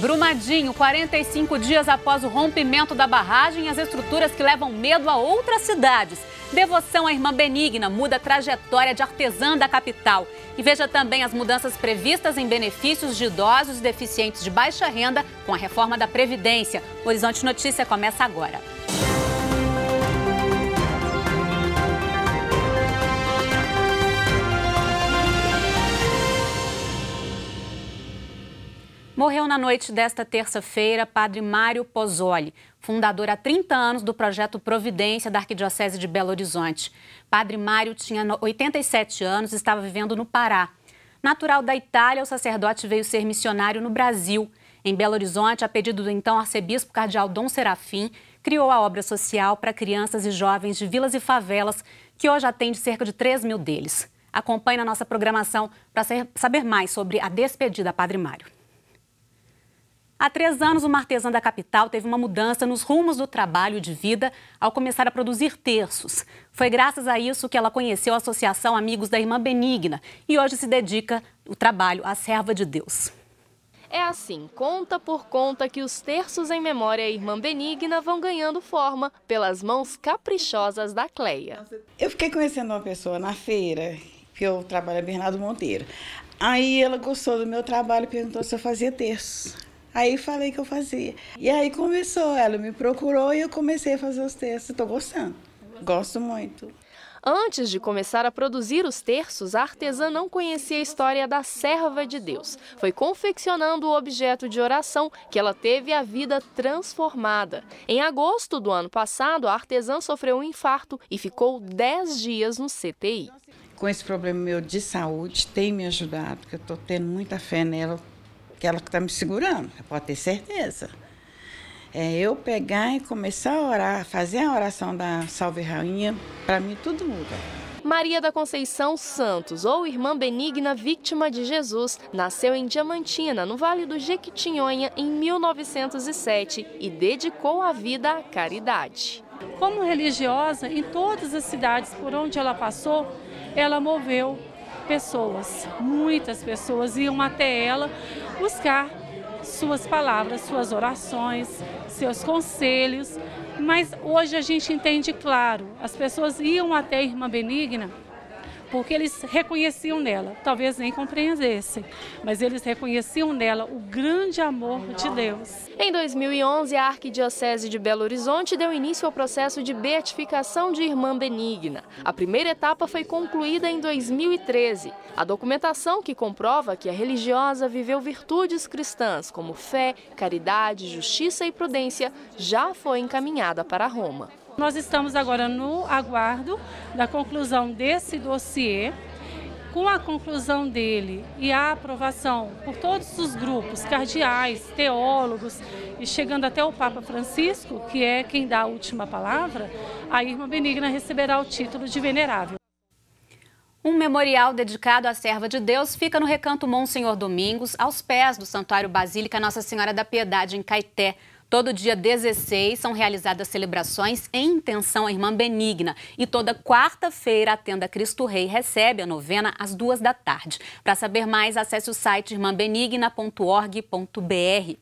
Brumadinho, 45 dias após o rompimento da barragem, as estruturas que levam medo a outras cidades. Devoção à Irmã Benigna muda a trajetória de artesã da capital. E veja também as mudanças previstas em benefícios de idosos e deficientes de baixa renda com a reforma da Previdência. O Horizonte Notícia começa agora. na noite desta terça-feira Padre Mário Pozzoli, fundador há 30 anos do projeto Providência da Arquidiocese de Belo Horizonte. Padre Mário tinha 87 anos e estava vivendo no Pará. Natural da Itália, o sacerdote veio ser missionário no Brasil. Em Belo Horizonte, a pedido do então arcebispo cardeal Dom Serafim, criou a obra social para crianças e jovens de vilas e favelas, que hoje atende cerca de 3 mil deles. Acompanhe na nossa programação para saber mais sobre a despedida Padre Mário. Há três anos, uma artesã da capital teve uma mudança nos rumos do trabalho e de vida ao começar a produzir terços. Foi graças a isso que ela conheceu a Associação Amigos da Irmã Benigna e hoje se dedica o trabalho à serva de Deus. É assim, conta por conta, que os terços em memória à irmã Benigna vão ganhando forma pelas mãos caprichosas da Cleia. Eu fiquei conhecendo uma pessoa na feira, que eu trabalho a é Bernardo Monteiro. Aí ela gostou do meu trabalho e perguntou se eu fazia terços. Aí falei que eu fazia. E aí começou, ela me procurou e eu comecei a fazer os textos. Estou gostando, gosto muito. Antes de começar a produzir os terços, a artesã não conhecia a história da serva de Deus. Foi confeccionando o objeto de oração que ela teve a vida transformada. Em agosto do ano passado, a artesã sofreu um infarto e ficou 10 dias no CTI. Com esse problema meu de saúde, tem me ajudado, porque eu estou tendo muita fé nela, aquela que está me segurando, pode ter certeza. É eu pegar e começar a orar, fazer a oração da Salve Rainha, para mim tudo muda. Maria da Conceição Santos, ou Irmã Benigna Vítima de Jesus, nasceu em Diamantina, no Vale do Jequitinhonha, em 1907 e dedicou a vida à caridade. Como religiosa, em todas as cidades por onde ela passou, ela moveu pessoas, muitas pessoas iam até ela buscar suas palavras, suas orações, seus conselhos. Mas hoje a gente entende claro, as pessoas iam até a irmã Benigna porque eles reconheciam nela, talvez nem compreendessem, mas eles reconheciam nela o grande amor de Deus. Em 2011, a Arquidiocese de Belo Horizonte deu início ao processo de beatificação de Irmã Benigna. A primeira etapa foi concluída em 2013. A documentação que comprova que a religiosa viveu virtudes cristãs como fé, caridade, justiça e prudência já foi encaminhada para Roma. Nós estamos agora no aguardo da conclusão desse dossiê. Com a conclusão dele e a aprovação por todos os grupos, cardeais, teólogos e chegando até o Papa Francisco, que é quem dá a última palavra, a irmã Benigna receberá o título de venerável. Um memorial dedicado à serva de Deus fica no recanto Monsenhor Domingos, aos pés do Santuário Basílica Nossa Senhora da Piedade, em Caeté. Todo dia 16 são realizadas celebrações em intenção à Irmã Benigna. E toda quarta-feira a tenda Cristo Rei recebe a novena às duas da tarde. Para saber mais, acesse o site irmãbenigna.org.br.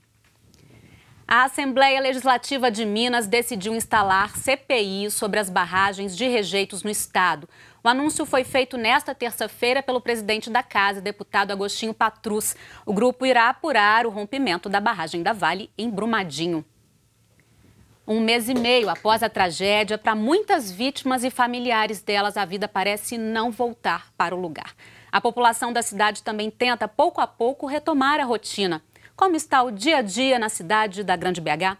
A Assembleia Legislativa de Minas decidiu instalar CPI sobre as barragens de rejeitos no estado. O anúncio foi feito nesta terça-feira pelo presidente da casa, deputado Agostinho Patrus. O grupo irá apurar o rompimento da barragem da Vale em Brumadinho. Um mês e meio após a tragédia, para muitas vítimas e familiares delas, a vida parece não voltar para o lugar. A população da cidade também tenta, pouco a pouco, retomar a rotina. Como está o dia a dia na cidade da Grande BH?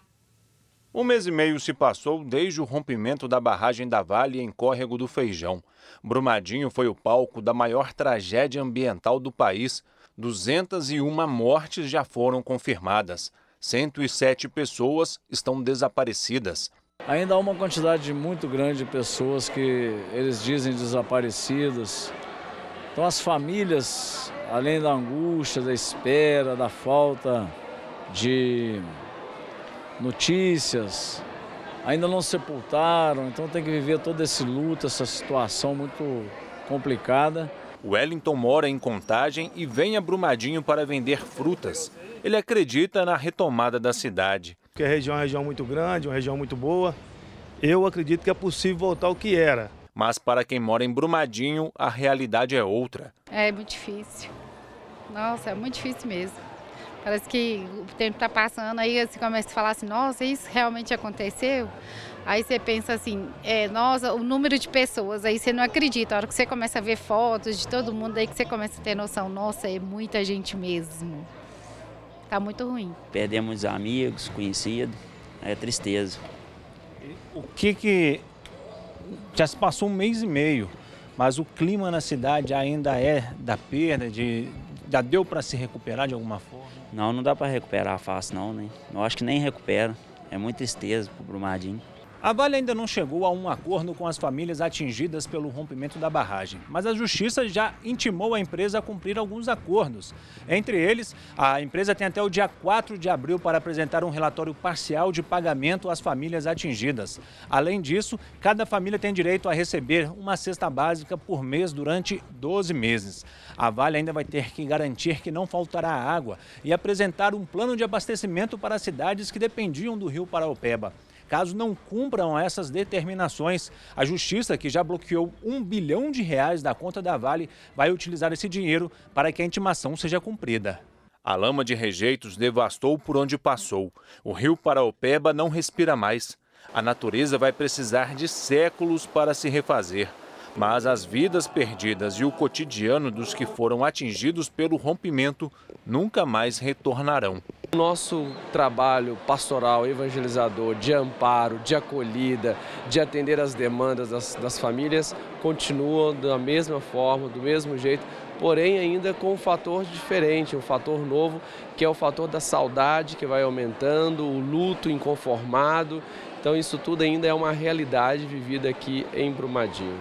Um mês e meio se passou desde o rompimento da barragem da Vale em Córrego do Feijão. Brumadinho foi o palco da maior tragédia ambiental do país. 201 mortes já foram confirmadas. 107 pessoas estão desaparecidas. Ainda há uma quantidade muito grande de pessoas que eles dizem desaparecidas, então as famílias, além da angústia, da espera, da falta de notícias, ainda não sepultaram, então tem que viver todo esse luto, essa situação muito complicada. Wellington mora em Contagem e vem a Brumadinho para vender frutas. Ele acredita na retomada da cidade. Porque a região é uma região muito grande, uma região muito boa. Eu acredito que é possível voltar ao que era. Mas para quem mora em Brumadinho, a realidade é outra. É, é muito difícil. Nossa, é muito difícil mesmo. Parece que o tempo está passando, aí você começa a falar assim, nossa, isso realmente aconteceu? Aí você pensa assim, é, nossa, o número de pessoas, aí você não acredita. A hora que você começa a ver fotos de todo mundo, aí que você começa a ter noção, nossa, é muita gente mesmo. Tá muito ruim. Perdemos amigos, conhecidos, é tristeza. O que, que já se passou um mês e meio, mas o clima na cidade ainda é da perda, de, já deu para se recuperar de alguma forma? Não, não dá para recuperar fácil não, né? Eu acho que nem recupera, é muita tristeza pro Brumadinho. A Vale ainda não chegou a um acordo com as famílias atingidas pelo rompimento da barragem, mas a Justiça já intimou a empresa a cumprir alguns acordos. Entre eles, a empresa tem até o dia 4 de abril para apresentar um relatório parcial de pagamento às famílias atingidas. Além disso, cada família tem direito a receber uma cesta básica por mês durante 12 meses. A Vale ainda vai ter que garantir que não faltará água e apresentar um plano de abastecimento para as cidades que dependiam do rio Paraopeba caso não cumpram essas determinações. A Justiça, que já bloqueou um bilhão de reais da conta da Vale, vai utilizar esse dinheiro para que a intimação seja cumprida. A lama de rejeitos devastou por onde passou. O rio Paraopeba não respira mais. A natureza vai precisar de séculos para se refazer. Mas as vidas perdidas e o cotidiano dos que foram atingidos pelo rompimento nunca mais retornarão. Nosso trabalho pastoral, evangelizador, de amparo, de acolhida, de atender as demandas das, das famílias, continua da mesma forma, do mesmo jeito, porém ainda com um fator diferente, um fator novo, que é o fator da saudade que vai aumentando, o luto inconformado. Então isso tudo ainda é uma realidade vivida aqui em Brumadinho.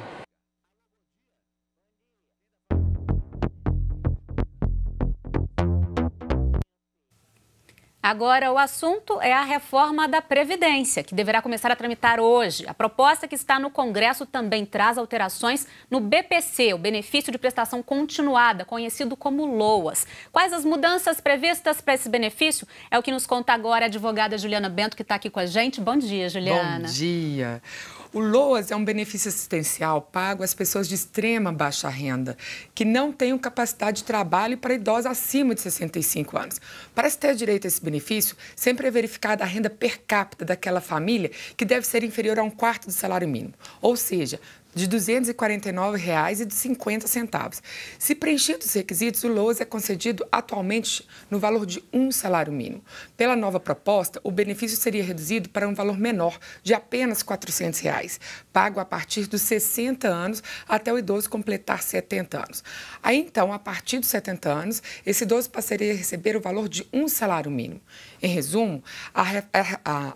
Agora, o assunto é a reforma da Previdência, que deverá começar a tramitar hoje. A proposta que está no Congresso também traz alterações no BPC, o benefício de prestação continuada, conhecido como LOAS. Quais as mudanças previstas para esse benefício? É o que nos conta agora a advogada Juliana Bento, que está aqui com a gente. Bom dia, Juliana. Bom dia. O LOAS é um benefício assistencial pago às pessoas de extrema baixa renda, que não tenham capacidade de trabalho para idosos acima de 65 anos. Para se ter direito a esse benefício, sempre é verificada a renda per capita daquela família, que deve ser inferior a um quarto do salário mínimo. Ou seja, de R$ 249,50. Se preenchidos os requisitos, o LOAS é concedido atualmente no valor de um salário mínimo. Pela nova proposta, o benefício seria reduzido para um valor menor, de apenas R$ 400, reais, pago a partir dos 60 anos até o idoso completar 70 anos. Aí, então, a partir dos 70 anos, esse idoso passaria a receber o valor de um salário mínimo. Em resumo, a, a, a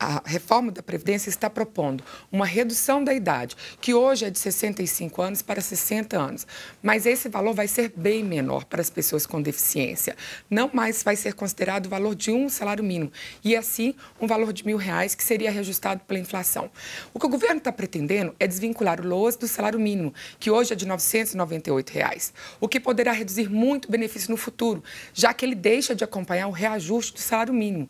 a reforma da Previdência está propondo uma redução da idade, que hoje é de 65 anos para 60 anos. Mas esse valor vai ser bem menor para as pessoas com deficiência. Não mais vai ser considerado o valor de um salário mínimo, e assim um valor de mil reais que seria reajustado pela inflação. O que o governo está pretendendo é desvincular o LOAS do salário mínimo, que hoje é de R$ 998, reais, o que poderá reduzir muito o benefício no futuro, já que ele deixa de acompanhar o reajuste do salário mínimo.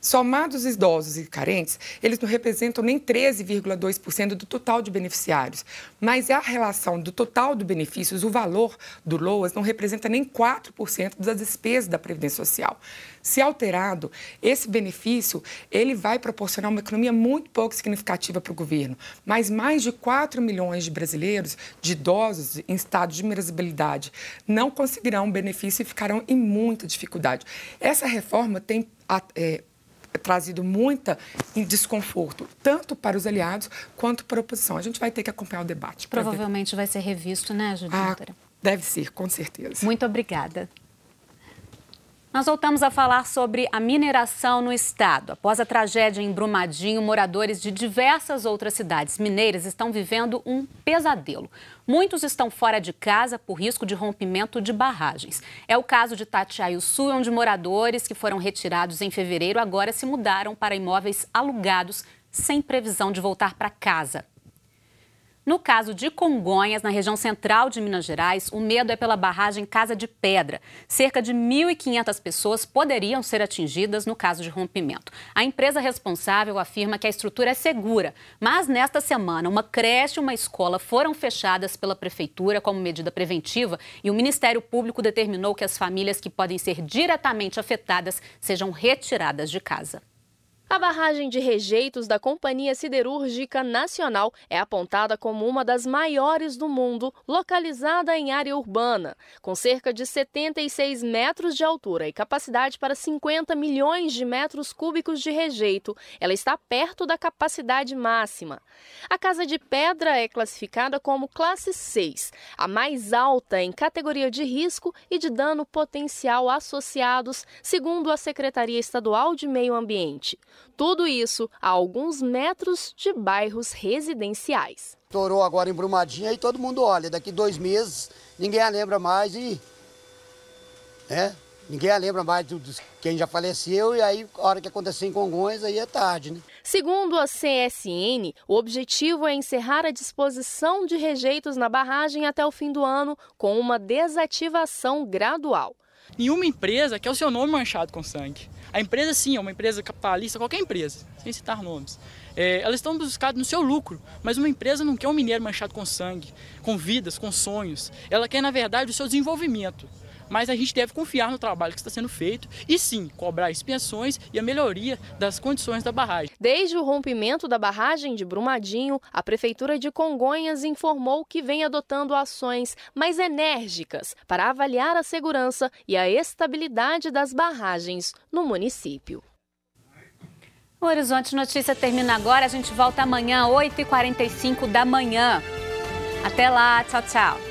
Somados idosos e carentes, eles não representam nem 13,2% do total de beneficiários, mas a relação do total de benefícios, o valor do LOAS, não representa nem 4% das despesas da Previdência Social. Se alterado, esse benefício ele vai proporcionar uma economia muito pouco significativa para o governo, mas mais de 4 milhões de brasileiros, de idosos em estado de miserabilidade, não conseguirão o benefício e ficarão em muita dificuldade. Essa reforma tem a, é, trazido muita desconforto, tanto para os aliados quanto para a oposição. A gente vai ter que acompanhar o debate. Provavelmente vai ser revisto, né, Judita? Ah, deve ser, com certeza. Muito obrigada. Nós voltamos a falar sobre a mineração no estado. Após a tragédia em Brumadinho, moradores de diversas outras cidades mineiras estão vivendo um pesadelo. Muitos estão fora de casa por risco de rompimento de barragens. É o caso de Tatiaio Sul, onde é moradores que foram retirados em fevereiro agora se mudaram para imóveis alugados sem previsão de voltar para casa. No caso de Congonhas, na região central de Minas Gerais, o medo é pela barragem Casa de Pedra. Cerca de 1.500 pessoas poderiam ser atingidas no caso de rompimento. A empresa responsável afirma que a estrutura é segura, mas nesta semana, uma creche e uma escola foram fechadas pela prefeitura como medida preventiva e o Ministério Público determinou que as famílias que podem ser diretamente afetadas sejam retiradas de casa. A barragem de rejeitos da Companhia Siderúrgica Nacional é apontada como uma das maiores do mundo, localizada em área urbana, com cerca de 76 metros de altura e capacidade para 50 milhões de metros cúbicos de rejeito. Ela está perto da capacidade máxima. A Casa de Pedra é classificada como classe 6, a mais alta em categoria de risco e de dano potencial associados, segundo a Secretaria Estadual de Meio Ambiente. Tudo isso a alguns metros de bairros residenciais. Torou agora em brumadinho e todo mundo olha. Daqui dois meses ninguém a lembra mais e. Né? Ninguém a lembra mais dos quem já faleceu e aí a hora que acontecer em Congonhas aí é tarde, né? Segundo a CSN, o objetivo é encerrar a disposição de rejeitos na barragem até o fim do ano com uma desativação gradual nenhuma empresa quer é o seu nome manchado com sangue. A empresa, sim, é uma empresa capitalista, qualquer empresa, sem citar nomes. É, elas estão buscadas no seu lucro, mas uma empresa não quer um mineiro manchado com sangue, com vidas, com sonhos. Ela quer, na verdade, o seu desenvolvimento mas a gente deve confiar no trabalho que está sendo feito e sim cobrar expiações e a melhoria das condições da barragem. Desde o rompimento da barragem de Brumadinho, a Prefeitura de Congonhas informou que vem adotando ações mais enérgicas para avaliar a segurança e a estabilidade das barragens no município. O Horizonte Notícia termina agora. A gente volta amanhã, 8h45 da manhã. Até lá. Tchau, tchau.